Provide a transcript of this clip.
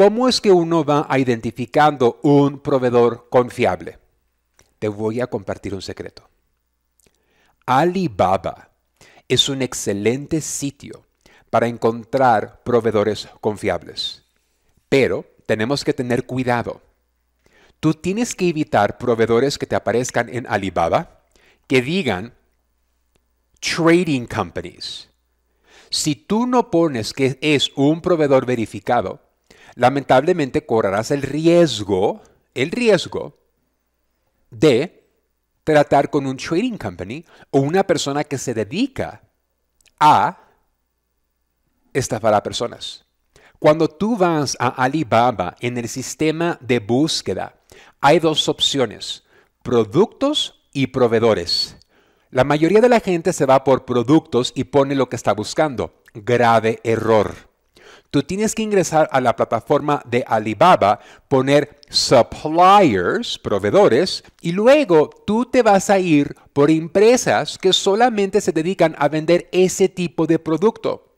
¿Cómo es que uno va identificando un proveedor confiable? Te voy a compartir un secreto. Alibaba es un excelente sitio para encontrar proveedores confiables. Pero tenemos que tener cuidado. Tú tienes que evitar proveedores que te aparezcan en Alibaba que digan trading companies. Si tú no pones que es un proveedor verificado, lamentablemente correrás el riesgo, el riesgo de tratar con un trading company o una persona que se dedica a estafar a personas. Cuando tú vas a Alibaba en el sistema de búsqueda, hay dos opciones, productos y proveedores. La mayoría de la gente se va por productos y pone lo que está buscando. Grave error. Tú tienes que ingresar a la plataforma de Alibaba, poner suppliers, proveedores, y luego tú te vas a ir por empresas que solamente se dedican a vender ese tipo de producto.